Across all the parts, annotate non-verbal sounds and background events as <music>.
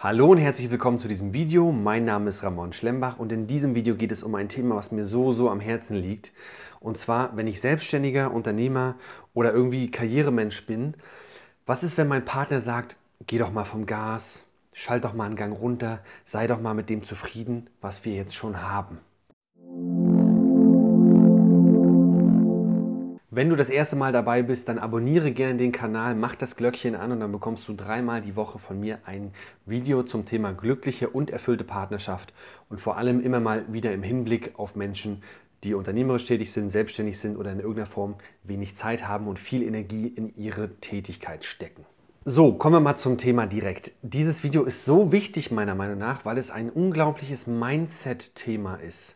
Hallo und herzlich willkommen zu diesem Video. Mein Name ist Ramon Schlembach und in diesem Video geht es um ein Thema, was mir so, so am Herzen liegt. Und zwar, wenn ich Selbstständiger, Unternehmer oder irgendwie Karrieremensch bin, was ist, wenn mein Partner sagt, geh doch mal vom Gas, schalt doch mal einen Gang runter, sei doch mal mit dem zufrieden, was wir jetzt schon haben. Wenn du das erste Mal dabei bist, dann abonniere gerne den Kanal, mach das Glöckchen an und dann bekommst du dreimal die Woche von mir ein Video zum Thema glückliche und erfüllte Partnerschaft und vor allem immer mal wieder im Hinblick auf Menschen, die unternehmerisch tätig sind, selbstständig sind oder in irgendeiner Form wenig Zeit haben und viel Energie in ihre Tätigkeit stecken. So, kommen wir mal zum Thema direkt. Dieses Video ist so wichtig meiner Meinung nach, weil es ein unglaubliches Mindset-Thema ist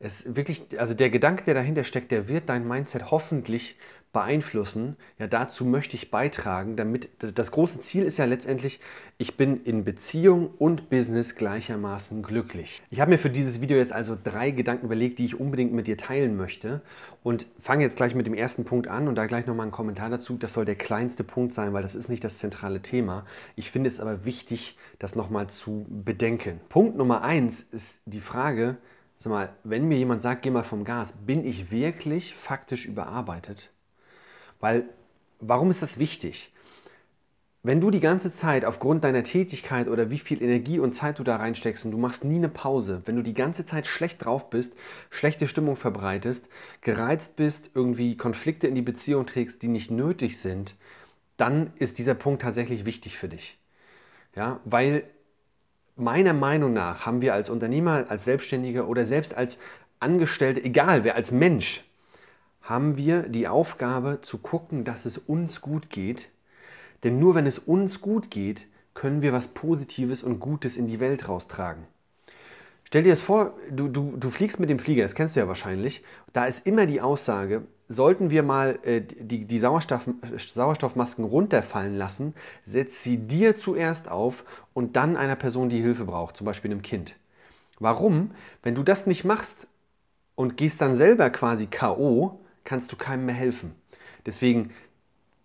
es wirklich, also der Gedanke, der dahinter steckt, der wird dein Mindset hoffentlich beeinflussen. Ja, dazu möchte ich beitragen, damit das große Ziel ist ja letztendlich, ich bin in Beziehung und Business gleichermaßen glücklich. Ich habe mir für dieses Video jetzt also drei Gedanken überlegt, die ich unbedingt mit dir teilen möchte und fange jetzt gleich mit dem ersten Punkt an und da gleich nochmal einen Kommentar dazu. Das soll der kleinste Punkt sein, weil das ist nicht das zentrale Thema. Ich finde es aber wichtig, das nochmal zu bedenken. Punkt Nummer eins ist die Frage, Sag mal, wenn mir jemand sagt, geh mal vom Gas, bin ich wirklich faktisch überarbeitet? Weil, warum ist das wichtig? Wenn du die ganze Zeit aufgrund deiner Tätigkeit oder wie viel Energie und Zeit du da reinsteckst und du machst nie eine Pause, wenn du die ganze Zeit schlecht drauf bist, schlechte Stimmung verbreitest, gereizt bist, irgendwie Konflikte in die Beziehung trägst, die nicht nötig sind, dann ist dieser Punkt tatsächlich wichtig für dich. Ja, weil meiner Meinung nach haben wir als Unternehmer, als Selbstständiger oder selbst als Angestellte, egal wer, als Mensch, haben wir die Aufgabe zu gucken, dass es uns gut geht. Denn nur wenn es uns gut geht, können wir was Positives und Gutes in die Welt raustragen. Stell dir das vor, du, du, du fliegst mit dem Flieger, das kennst du ja wahrscheinlich. Da ist immer die Aussage, sollten wir mal äh, die, die Sauerstoff, Sauerstoffmasken runterfallen lassen, setz sie dir zuerst auf und dann einer Person, die Hilfe braucht, zum Beispiel einem Kind. Warum? Wenn du das nicht machst und gehst dann selber quasi KO, kannst du keinem mehr helfen. Deswegen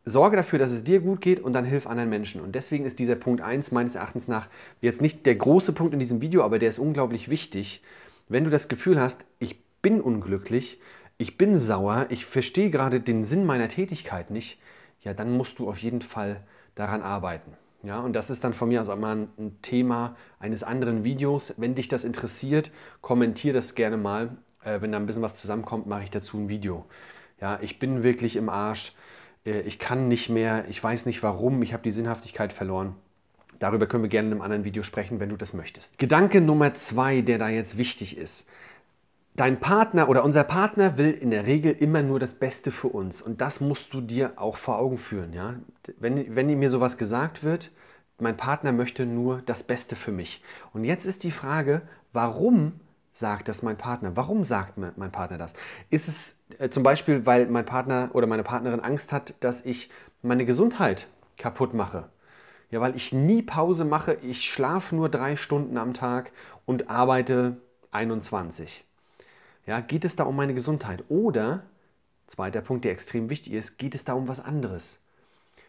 sorge dafür, dass es dir gut geht und dann hilf anderen Menschen. Und deswegen ist dieser Punkt 1 meines Erachtens nach jetzt nicht der große Punkt in diesem Video, aber der ist unglaublich wichtig. Wenn du das Gefühl hast, ich bin unglücklich, ich bin sauer, ich verstehe gerade den Sinn meiner Tätigkeit nicht, ja, dann musst du auf jeden Fall daran arbeiten. Ja, und das ist dann von mir aus auch mal ein Thema eines anderen Videos. Wenn dich das interessiert, kommentier das gerne mal. Äh, wenn da ein bisschen was zusammenkommt, mache ich dazu ein Video. Ja, ich bin wirklich im Arsch. Äh, ich kann nicht mehr. Ich weiß nicht warum. Ich habe die Sinnhaftigkeit verloren. Darüber können wir gerne in einem anderen Video sprechen, wenn du das möchtest. Gedanke Nummer zwei, der da jetzt wichtig ist. Dein Partner oder unser Partner will in der Regel immer nur das Beste für uns und das musst du dir auch vor Augen führen. Ja? Wenn, wenn mir sowas gesagt wird, mein Partner möchte nur das Beste für mich. Und jetzt ist die Frage, warum sagt das mein Partner? Warum sagt mein Partner das? Ist es äh, zum Beispiel, weil mein Partner oder meine Partnerin Angst hat, dass ich meine Gesundheit kaputt mache? Ja, weil ich nie Pause mache, ich schlafe nur drei Stunden am Tag und arbeite 21. Ja, geht es da um meine Gesundheit? Oder, zweiter Punkt, der extrem wichtig ist, geht es da um was anderes?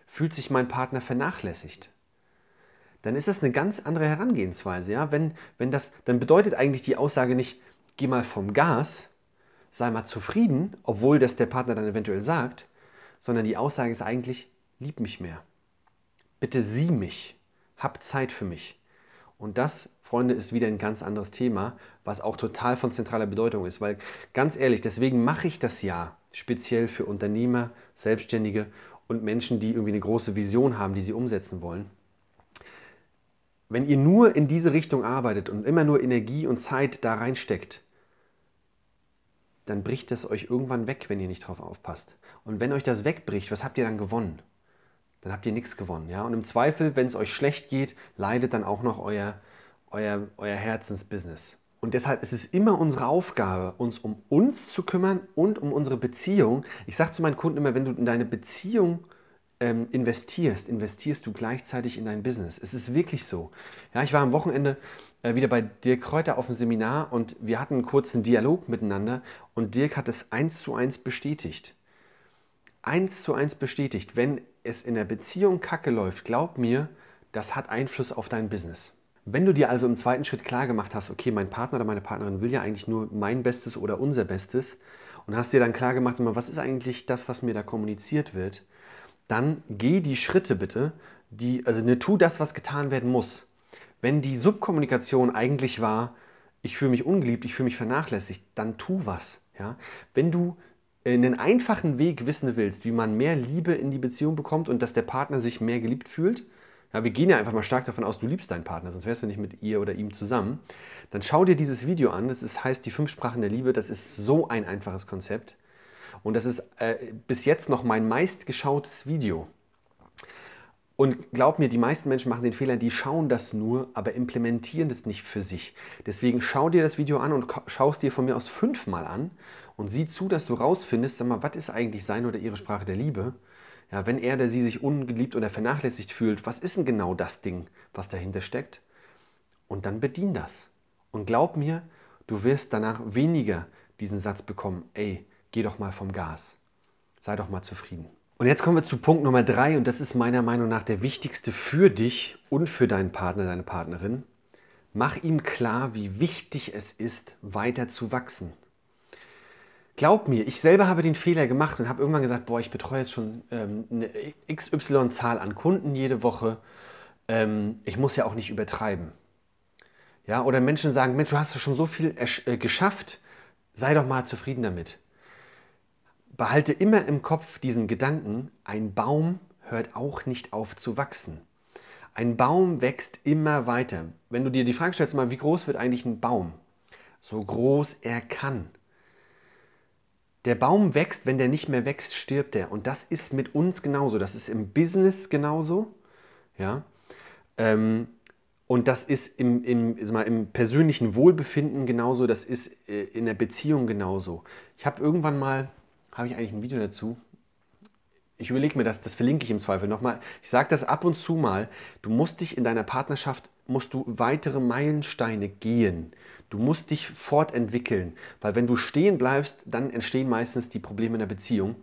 Fühlt sich mein Partner vernachlässigt? Dann ist das eine ganz andere Herangehensweise. Ja? Wenn, wenn das, dann bedeutet eigentlich die Aussage nicht, geh mal vom Gas, sei mal zufrieden, obwohl das der Partner dann eventuell sagt, sondern die Aussage ist eigentlich, lieb mich mehr. Bitte sieh mich. Hab Zeit für mich. Und das, Freunde, ist wieder ein ganz anderes Thema, was auch total von zentraler Bedeutung ist. Weil ganz ehrlich, deswegen mache ich das ja speziell für Unternehmer, Selbstständige und Menschen, die irgendwie eine große Vision haben, die sie umsetzen wollen. Wenn ihr nur in diese Richtung arbeitet und immer nur Energie und Zeit da reinsteckt, dann bricht das euch irgendwann weg, wenn ihr nicht drauf aufpasst. Und wenn euch das wegbricht, was habt ihr dann gewonnen? Dann habt ihr nichts gewonnen. Ja? Und im Zweifel, wenn es euch schlecht geht, leidet dann auch noch euer, euer, euer Herzensbusiness. Und deshalb ist es immer unsere Aufgabe, uns um uns zu kümmern und um unsere Beziehung. Ich sage zu meinen Kunden immer, wenn du in deine Beziehung ähm, investierst, investierst du gleichzeitig in dein Business. Es ist wirklich so. Ja, ich war am Wochenende äh, wieder bei Dirk Kräuter auf dem Seminar und wir hatten einen kurzen Dialog miteinander und Dirk hat es eins zu eins bestätigt. Eins zu eins bestätigt, wenn es in der Beziehung kacke läuft, glaub mir, das hat Einfluss auf dein Business. Wenn du dir also im zweiten Schritt klar gemacht hast, okay, mein Partner oder meine Partnerin will ja eigentlich nur mein Bestes oder unser Bestes und hast dir dann klar gemacht, was ist eigentlich das, was mir da kommuniziert wird, dann geh die Schritte bitte, die, also ne, tu das, was getan werden muss. Wenn die Subkommunikation eigentlich war, ich fühle mich ungeliebt, ich fühle mich vernachlässigt, dann tu was. Ja? Wenn du äh, einen einfachen Weg wissen willst, wie man mehr Liebe in die Beziehung bekommt und dass der Partner sich mehr geliebt fühlt, ja, wir gehen ja einfach mal stark davon aus, du liebst deinen Partner, sonst wärst du nicht mit ihr oder ihm zusammen. Dann schau dir dieses Video an. Das ist, heißt Die fünf Sprachen der Liebe. Das ist so ein einfaches Konzept. Und das ist äh, bis jetzt noch mein meistgeschautes Video. Und glaub mir, die meisten Menschen machen den Fehler, die schauen das nur, aber implementieren das nicht für sich. Deswegen schau dir das Video an und schaust dir von mir aus fünfmal an und sieh zu, dass du rausfindest, sag mal, was ist eigentlich sein oder ihre Sprache der Liebe? Ja, wenn er oder sie sich ungeliebt oder vernachlässigt fühlt, was ist denn genau das Ding, was dahinter steckt? Und dann bedien das. Und glaub mir, du wirst danach weniger diesen Satz bekommen, ey, geh doch mal vom Gas. Sei doch mal zufrieden. Und jetzt kommen wir zu Punkt Nummer drei und das ist meiner Meinung nach der wichtigste für dich und für deinen Partner, deine Partnerin. Mach ihm klar, wie wichtig es ist, weiter zu wachsen. Glaub mir, ich selber habe den Fehler gemacht und habe irgendwann gesagt, boah, ich betreue jetzt schon ähm, eine XY-Zahl an Kunden jede Woche. Ähm, ich muss ja auch nicht übertreiben. Ja, oder Menschen sagen, Mensch, du hast schon so viel äh, geschafft, sei doch mal zufrieden damit. Behalte immer im Kopf diesen Gedanken, ein Baum hört auch nicht auf zu wachsen. Ein Baum wächst immer weiter. Wenn du dir die Frage stellst, mal, wie groß wird eigentlich ein Baum? So groß er kann. Der Baum wächst, wenn der nicht mehr wächst, stirbt er. Und das ist mit uns genauso. Das ist im Business genauso. Ja? Ähm, und das ist im, im, mal, im persönlichen Wohlbefinden genauso. Das ist äh, in der Beziehung genauso. Ich habe irgendwann mal, habe ich eigentlich ein Video dazu? Ich überlege mir das, das verlinke ich im Zweifel nochmal. Ich sage das ab und zu mal. Du musst dich in deiner Partnerschaft musst du weitere Meilensteine gehen. Du musst dich fortentwickeln, weil wenn du stehen bleibst, dann entstehen meistens die Probleme in der Beziehung.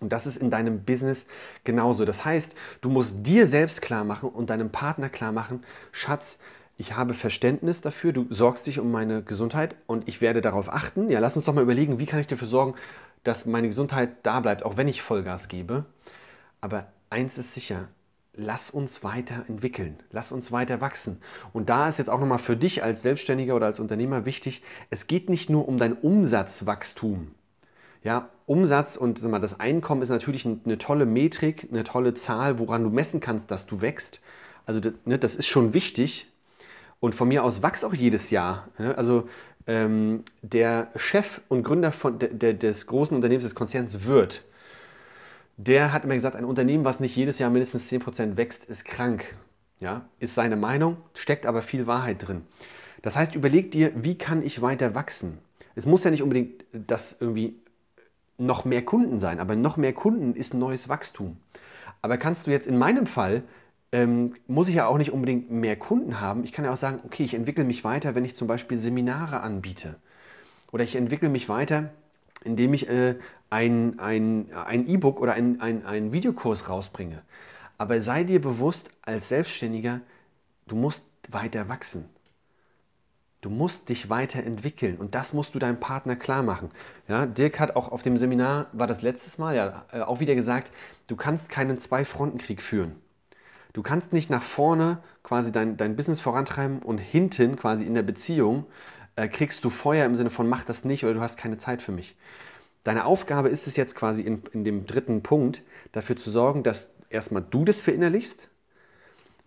Und das ist in deinem Business genauso. Das heißt, du musst dir selbst klar machen und deinem Partner klar machen, Schatz, ich habe Verständnis dafür, du sorgst dich um meine Gesundheit und ich werde darauf achten. Ja, lass uns doch mal überlegen, wie kann ich dafür sorgen, dass meine Gesundheit da bleibt, auch wenn ich Vollgas gebe. Aber eins ist sicher, lass uns weiterentwickeln, lass uns weiter wachsen. Und da ist jetzt auch nochmal für dich als Selbstständiger oder als Unternehmer wichtig, es geht nicht nur um dein Umsatzwachstum. Ja, Umsatz und mal, das Einkommen ist natürlich eine tolle Metrik, eine tolle Zahl, woran du messen kannst, dass du wächst. Also das, ne, das ist schon wichtig. Und von mir aus wächst auch jedes Jahr. Ne? Also ähm, der Chef und Gründer von, de, de, des großen Unternehmens, des Konzerns wird der hat immer gesagt, ein Unternehmen, was nicht jedes Jahr mindestens 10% wächst, ist krank. Ja, ist seine Meinung, steckt aber viel Wahrheit drin. Das heißt, überleg dir, wie kann ich weiter wachsen? Es muss ja nicht unbedingt äh, das irgendwie äh, noch mehr Kunden sein, aber noch mehr Kunden ist neues Wachstum. Aber kannst du jetzt in meinem Fall, ähm, muss ich ja auch nicht unbedingt mehr Kunden haben. Ich kann ja auch sagen, okay, ich entwickle mich weiter, wenn ich zum Beispiel Seminare anbiete. Oder ich entwickle mich weiter, indem ich äh, ein E-Book ein, ein e oder einen ein Videokurs rausbringe. Aber sei dir bewusst, als Selbstständiger, du musst weiter wachsen. Du musst dich weiterentwickeln und das musst du deinem Partner klar machen. Ja, Dirk hat auch auf dem Seminar, war das letztes Mal ja äh, auch wieder gesagt, du kannst keinen Zwei-Fronten-Krieg führen. Du kannst nicht nach vorne quasi dein, dein Business vorantreiben und hinten quasi in der Beziehung äh, kriegst du Feuer im Sinne von mach das nicht oder du hast keine Zeit für mich. Deine Aufgabe ist es jetzt quasi in, in dem dritten Punkt, dafür zu sorgen, dass erstmal du das verinnerlichst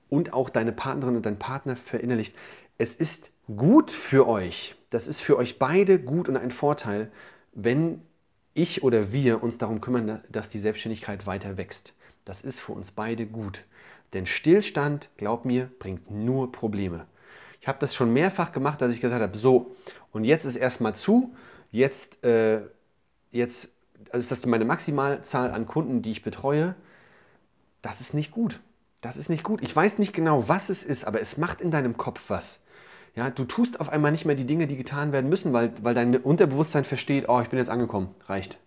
und auch deine Partnerin und dein Partner verinnerlicht. Es ist gut für euch, das ist für euch beide gut und ein Vorteil, wenn ich oder wir uns darum kümmern, dass die Selbstständigkeit weiter wächst. Das ist für uns beide gut. Denn Stillstand, glaub mir, bringt nur Probleme. Ich habe das schon mehrfach gemacht, dass ich gesagt habe, so, und jetzt ist erstmal zu, jetzt, äh, jetzt also ist das meine Maximalzahl an Kunden, die ich betreue. Das ist nicht gut. Das ist nicht gut. Ich weiß nicht genau, was es ist, aber es macht in deinem Kopf was. Ja, du tust auf einmal nicht mehr die Dinge, die getan werden müssen, weil, weil dein Unterbewusstsein versteht, oh, ich bin jetzt angekommen, reicht.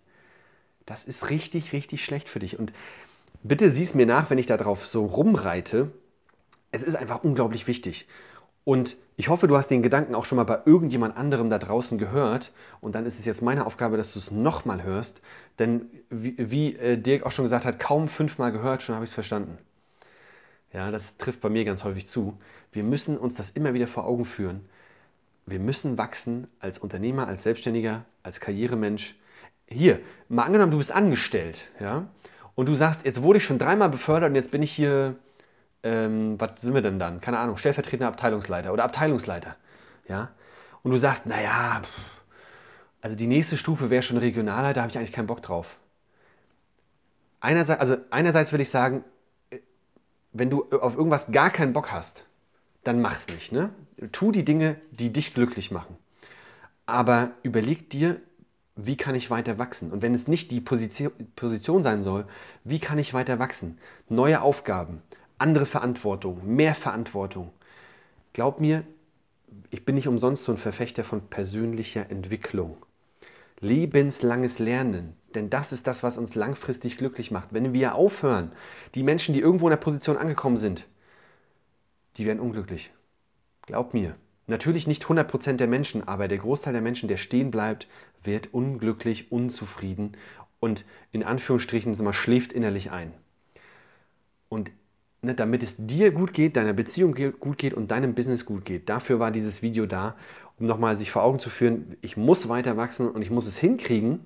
Das ist richtig, richtig schlecht für dich. Und bitte sieh es mir nach, wenn ich darauf so rumreite. Es ist einfach unglaublich wichtig. Und ich hoffe, du hast den Gedanken auch schon mal bei irgendjemand anderem da draußen gehört. Und dann ist es jetzt meine Aufgabe, dass du es nochmal hörst. Denn wie, wie äh, Dirk auch schon gesagt hat, kaum fünfmal gehört, schon habe ich es verstanden. Ja, das trifft bei mir ganz häufig zu. Wir müssen uns das immer wieder vor Augen führen. Wir müssen wachsen als Unternehmer, als Selbstständiger, als Karrieremensch. Hier, mal angenommen, du bist angestellt, ja, und du sagst, jetzt wurde ich schon dreimal befördert und jetzt bin ich hier ähm, was sind wir denn dann? Keine Ahnung, stellvertretender Abteilungsleiter oder Abteilungsleiter. Ja? Und du sagst, naja, also die nächste Stufe wäre schon Regionalleiter, da habe ich eigentlich keinen Bock drauf. Einerseits, also einerseits würde ich sagen, äh, wenn du auf irgendwas gar keinen Bock hast, dann mach's nicht. Ne? Tu die Dinge, die dich glücklich machen. Aber überleg dir, wie kann ich weiter wachsen? Und wenn es nicht die Position sein soll, wie kann ich weiter wachsen? Neue Aufgaben, andere Verantwortung, mehr Verantwortung. Glaub mir, ich bin nicht umsonst so ein Verfechter von persönlicher Entwicklung. Lebenslanges Lernen, denn das ist das, was uns langfristig glücklich macht. Wenn wir aufhören, die Menschen, die irgendwo in der Position angekommen sind, die werden unglücklich. Glaub mir. Natürlich nicht 100% der Menschen, aber der Großteil der Menschen, der stehen bleibt, wird unglücklich, unzufrieden und in Anführungsstrichen schläft innerlich ein. Und ne, damit es dir gut geht, deiner Beziehung gut geht und deinem Business gut geht. Dafür war dieses Video da, um nochmal sich vor Augen zu führen, ich muss weiter wachsen und ich muss es hinkriegen,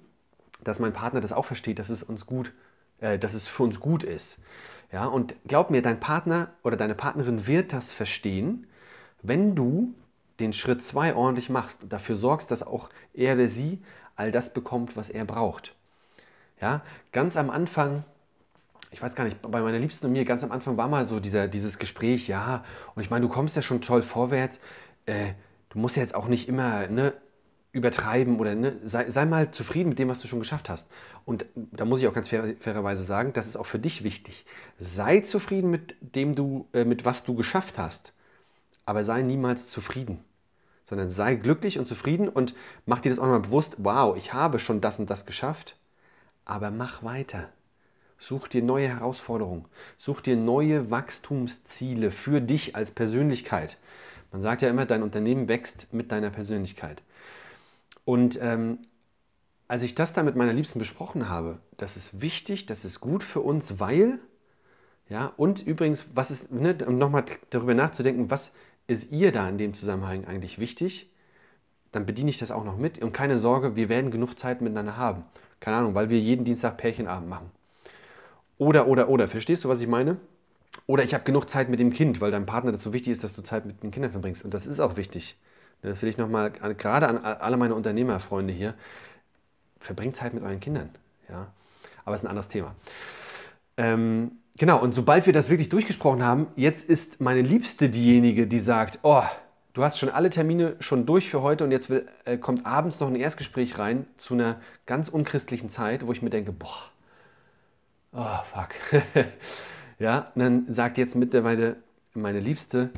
dass mein Partner das auch versteht, dass es uns gut, äh, dass es für uns gut ist. Ja, und glaub mir, dein Partner oder deine Partnerin wird das verstehen, wenn du den Schritt 2 ordentlich machst und dafür sorgst, dass auch er oder sie all das bekommt, was er braucht. Ja, ganz am Anfang ich weiß gar nicht, bei meiner Liebsten und mir ganz am Anfang war mal so dieser, dieses Gespräch, ja, und ich meine, du kommst ja schon toll vorwärts, äh, du musst ja jetzt auch nicht immer ne, übertreiben oder ne, sei, sei, mal zufrieden mit dem, was du schon geschafft hast. Und da muss ich auch ganz fair, fairerweise sagen, das ist auch für dich wichtig. Sei zufrieden mit dem du, äh, mit was du geschafft hast, aber sei niemals zufrieden sondern sei glücklich und zufrieden und mach dir das auch nochmal bewusst, wow, ich habe schon das und das geschafft, aber mach weiter. Such dir neue Herausforderungen. Such dir neue Wachstumsziele für dich als Persönlichkeit. Man sagt ja immer, dein Unternehmen wächst mit deiner Persönlichkeit. Und ähm, als ich das dann mit meiner Liebsten besprochen habe, das ist wichtig, das ist gut für uns, weil, ja, und übrigens, was ist, ne, um nochmal darüber nachzudenken, was ist ihr da in dem Zusammenhang eigentlich wichtig, dann bediene ich das auch noch mit. Und keine Sorge, wir werden genug Zeit miteinander haben. Keine Ahnung, weil wir jeden Dienstag Pärchenabend machen. Oder, oder, oder. Verstehst du, was ich meine? Oder ich habe genug Zeit mit dem Kind, weil deinem Partner das so wichtig ist, dass du Zeit mit den Kindern verbringst. Und das ist auch wichtig. Das will ich nochmal, gerade an alle meine Unternehmerfreunde hier, verbringt Zeit mit euren Kindern. Ja? Aber es ist ein anderes Thema. Ähm, genau, und sobald wir das wirklich durchgesprochen haben, jetzt ist meine Liebste diejenige, die sagt, oh, du hast schon alle Termine schon durch für heute und jetzt will, äh, kommt abends noch ein Erstgespräch rein zu einer ganz unchristlichen Zeit, wo ich mir denke, boah, oh fuck. <laughs> ja, und dann sagt jetzt mittlerweile meine Liebste,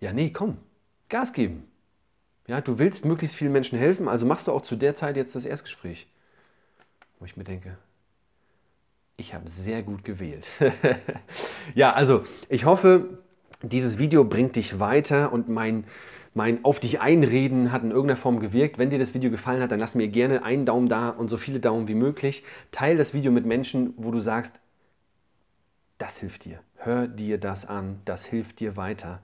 ja nee, komm, Gas geben. Ja, du willst möglichst vielen Menschen helfen, also machst du auch zu der Zeit jetzt das Erstgespräch. Wo ich mir denke, ich habe sehr gut gewählt. <laughs> ja, also ich hoffe, dieses Video bringt dich weiter und mein mein Auf dich einreden hat in irgendeiner Form gewirkt. Wenn dir das Video gefallen hat, dann lass mir gerne einen Daumen da und so viele Daumen wie möglich. Teil das Video mit Menschen, wo du sagst, das hilft dir. Hör dir das an, das hilft dir weiter.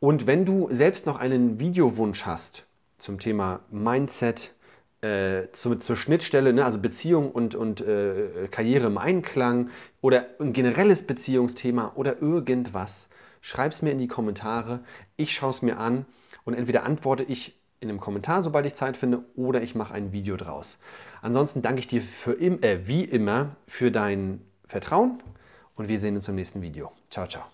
Und wenn du selbst noch einen Videowunsch hast zum Thema Mindset, äh, zu, zur Schnittstelle, ne, also Beziehung und, und äh, Karriere im Einklang oder ein generelles Beziehungsthema oder irgendwas, schreib es mir in die Kommentare. Ich schaue es mir an und entweder antworte ich in einem Kommentar, sobald ich Zeit finde, oder ich mache ein Video draus. Ansonsten danke ich dir im, äh, wie immer für dein Vertrauen und wir sehen uns im nächsten Video. Ciao, ciao.